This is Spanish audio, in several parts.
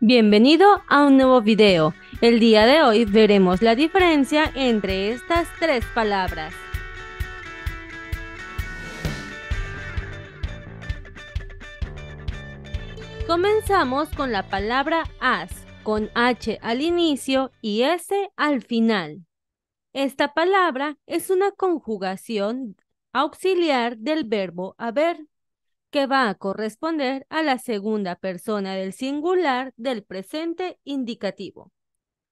Bienvenido a un nuevo video. El día de hoy veremos la diferencia entre estas tres palabras. Comenzamos con la palabra as, con h al inicio y s al final. Esta palabra es una conjugación auxiliar del verbo haber que va a corresponder a la segunda persona del singular del presente indicativo.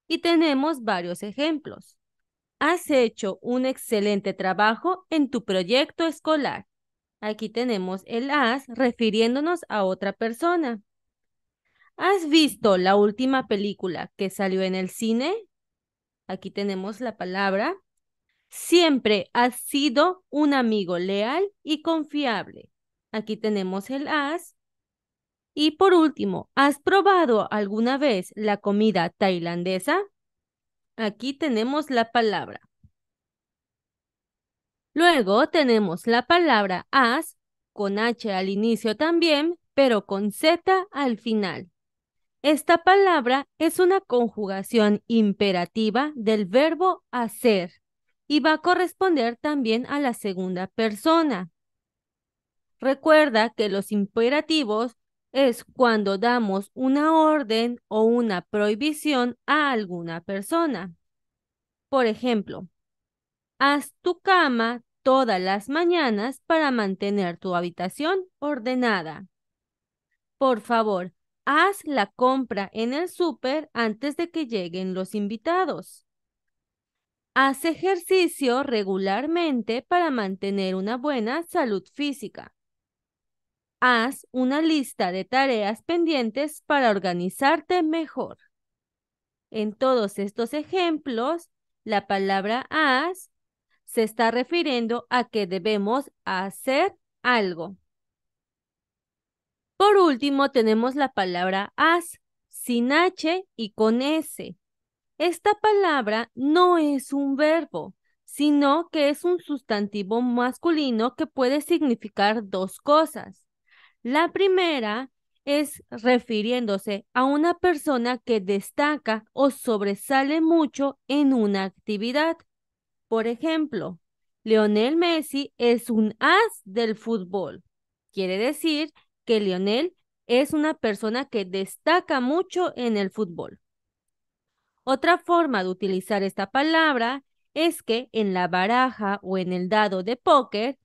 Y tenemos varios ejemplos. Has hecho un excelente trabajo en tu proyecto escolar. Aquí tenemos el has refiriéndonos a otra persona. ¿Has visto la última película que salió en el cine? Aquí tenemos la palabra. Siempre has sido un amigo leal y confiable. Aquí tenemos el has. Y por último, ¿has probado alguna vez la comida tailandesa? Aquí tenemos la palabra. Luego tenemos la palabra has, con h al inicio también, pero con z al final. Esta palabra es una conjugación imperativa del verbo hacer y va a corresponder también a la segunda persona. Recuerda que los imperativos es cuando damos una orden o una prohibición a alguna persona. Por ejemplo, haz tu cama todas las mañanas para mantener tu habitación ordenada. Por favor, haz la compra en el súper antes de que lleguen los invitados. Haz ejercicio regularmente para mantener una buena salud física haz una lista de tareas pendientes para organizarte mejor. En todos estos ejemplos, la palabra haz se está refiriendo a que debemos hacer algo. Por último, tenemos la palabra haz, sin H y con S. Esta palabra no es un verbo, sino que es un sustantivo masculino que puede significar dos cosas. La primera es refiriéndose a una persona que destaca o sobresale mucho en una actividad. Por ejemplo, Lionel Messi es un as del fútbol. Quiere decir que Lionel es una persona que destaca mucho en el fútbol. Otra forma de utilizar esta palabra es que en la baraja o en el dado de póker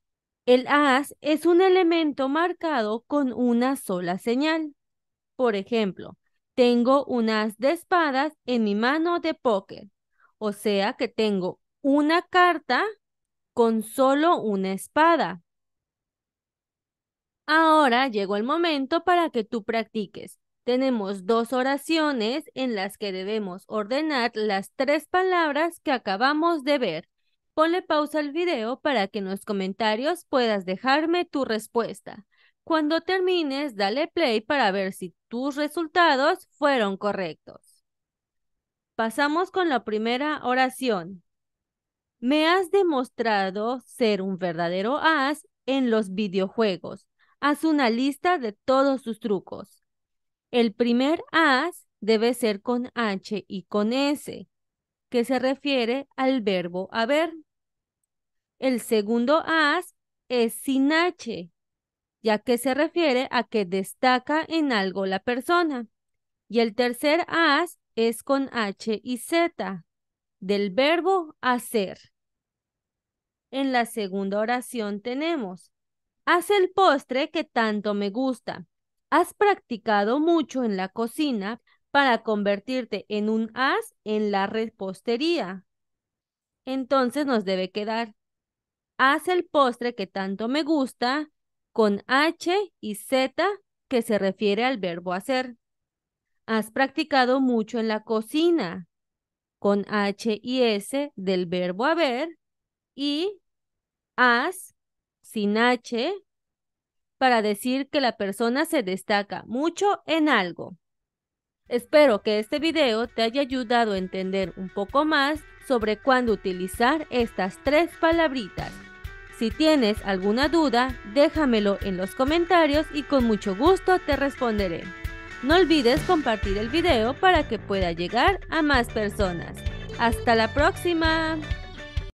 el as es un elemento marcado con una sola señal. Por ejemplo, tengo un as de espadas en mi mano de póker, o sea que tengo una carta con solo una espada. Ahora llegó el momento para que tú practiques. Tenemos dos oraciones en las que debemos ordenar las tres palabras que acabamos de ver. Ponle pausa al video para que en los comentarios puedas dejarme tu respuesta. Cuando termines, dale play para ver si tus resultados fueron correctos. Pasamos con la primera oración. Me has demostrado ser un verdadero as en los videojuegos. Haz una lista de todos sus trucos. El primer as debe ser con H y con S que se refiere al verbo haber. El segundo as es sin H, ya que se refiere a que destaca en algo la persona. Y el tercer as es con H y Z, del verbo hacer. En la segunda oración tenemos, haz el postre que tanto me gusta. Has practicado mucho en la cocina para convertirte en un as en la repostería. Entonces nos debe quedar, haz el postre que tanto me gusta con H y Z que se refiere al verbo hacer. Has practicado mucho en la cocina con H y S del verbo haber y has sin H para decir que la persona se destaca mucho en algo. Espero que este video te haya ayudado a entender un poco más sobre cuándo utilizar estas tres palabritas. Si tienes alguna duda, déjamelo en los comentarios y con mucho gusto te responderé. No olvides compartir el video para que pueda llegar a más personas. ¡Hasta la próxima!